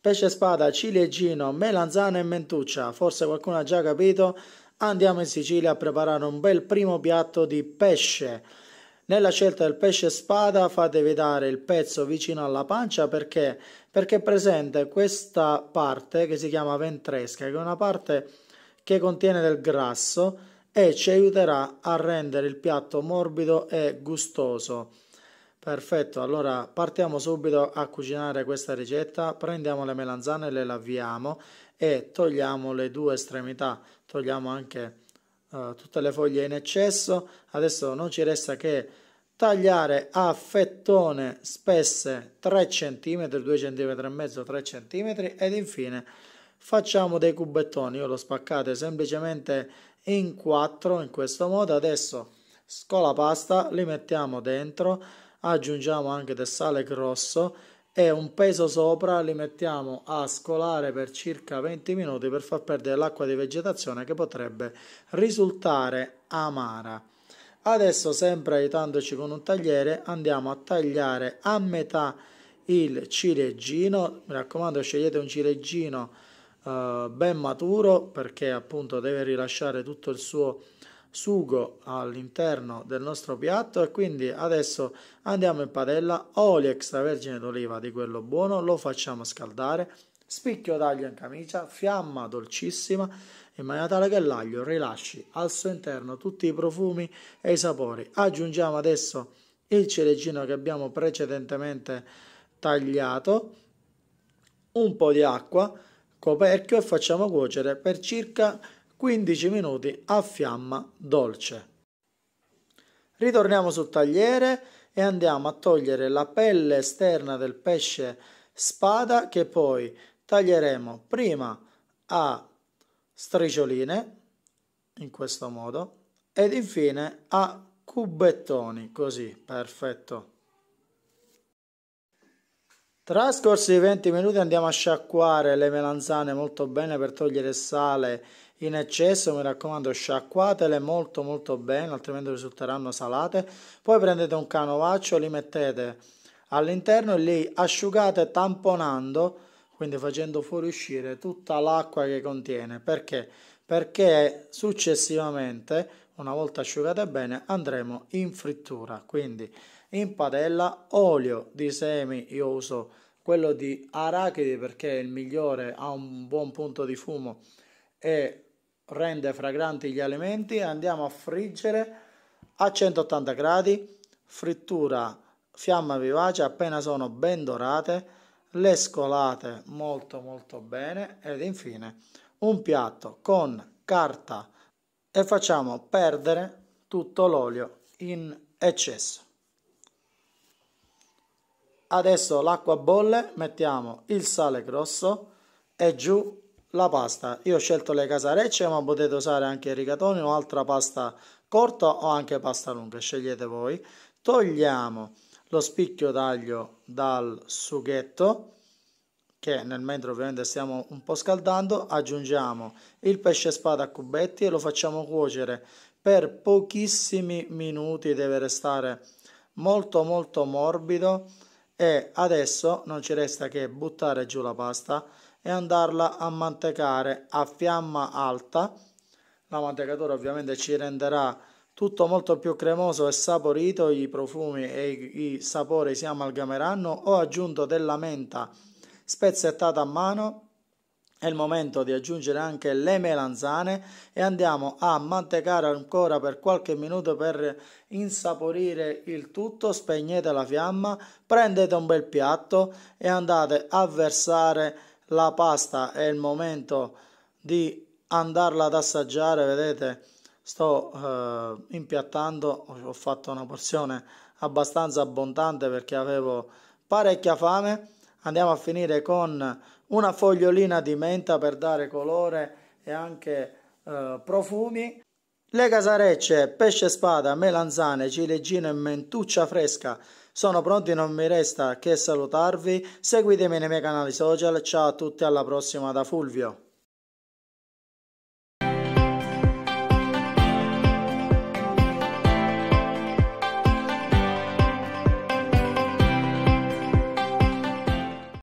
pesce spada, ciliegino, melanzana e mentuccia. Forse qualcuno ha già capito, andiamo in Sicilia a preparare un bel primo piatto di pesce. Nella scelta del pesce spada fatevi dare il pezzo vicino alla pancia perché? Perché è presente questa parte che si chiama ventresca, che è una parte che contiene del grasso e ci aiuterà a rendere il piatto morbido e gustoso. Perfetto, allora partiamo subito a cucinare questa ricetta. Prendiamo le melanzane, le laviamo e togliamo le due estremità, togliamo anche uh, tutte le foglie in eccesso. Adesso non ci resta che tagliare a fettone spesse 3 cm, 2 cm e mezzo, 3 cm ed infine facciamo dei cubettoni. Io lo spaccate semplicemente in quattro in questo modo. Adesso con la pasta li mettiamo dentro aggiungiamo anche del sale grosso e un peso sopra li mettiamo a scolare per circa 20 minuti per far perdere l'acqua di vegetazione che potrebbe risultare amara. Adesso sempre aiutandoci con un tagliere andiamo a tagliare a metà il ciliegino, mi raccomando scegliete un ciliegino eh, ben maturo perché appunto deve rilasciare tutto il suo sugo all'interno del nostro piatto e quindi adesso andiamo in padella, olio extravergine d'oliva di quello buono, lo facciamo scaldare, spicchio d'aglio in camicia, fiamma dolcissima in maniera tale che l'aglio rilasci al suo interno tutti i profumi e i sapori. Aggiungiamo adesso il ciliegino che abbiamo precedentemente tagliato, un po' di acqua, coperchio e facciamo cuocere per circa 15 minuti a fiamma dolce. Ritorniamo sul tagliere e andiamo a togliere la pelle esterna del pesce spada che poi taglieremo prima a striscioline in questo modo ed infine a cubettoni così perfetto Trascorsi 20 minuti andiamo a sciacquare le melanzane molto bene per togliere sale in eccesso, mi raccomando sciacquatele molto molto bene, altrimenti risulteranno salate. Poi prendete un canovaccio, li mettete all'interno e li asciugate tamponando, quindi facendo fuoriuscire tutta l'acqua che contiene. Perché? Perché successivamente, una volta asciugate bene, andremo in frittura. Quindi in padella olio di semi, io uso quello di arachidi perché è il migliore, ha un buon punto di fumo e rende fragranti gli alimenti. Andiamo a friggere a 180 gradi, frittura fiamma vivace appena sono ben dorate, le scolate molto molto bene ed infine un piatto con carta e facciamo perdere tutto l'olio in eccesso. Adesso l'acqua bolle, mettiamo il sale grosso e giù la pasta. Io ho scelto le casarecce, ma potete usare anche i rigatoni o altra pasta corta o anche pasta lunga, scegliete voi. Togliamo lo spicchio d'aglio dal sughetto che nel mentre ovviamente stiamo un po' scaldando aggiungiamo il pesce spada a cubetti e lo facciamo cuocere per pochissimi minuti deve restare molto molto morbido e adesso non ci resta che buttare giù la pasta e andarla a mantecare a fiamma alta. La mantecatura ovviamente ci renderà tutto molto più cremoso e saporito, i profumi e i, i sapori si amalgameranno. Ho aggiunto della menta spezzettata a mano è il momento di aggiungere anche le melanzane e andiamo a mantecare ancora per qualche minuto per insaporire il tutto. Spegnete la fiamma, prendete un bel piatto e andate a versare la pasta. È il momento di andarla ad assaggiare. Vedete, sto eh, impiattando. Ho fatto una porzione abbastanza abbondante perché avevo parecchia fame. Andiamo a finire con una fogliolina di menta per dare colore e anche eh, profumi, le casarecce, pesce spada, melanzane, ciliegino e mentuccia fresca sono pronti, non mi resta che salutarvi, seguitemi nei miei canali social, ciao a tutti, alla prossima da Fulvio.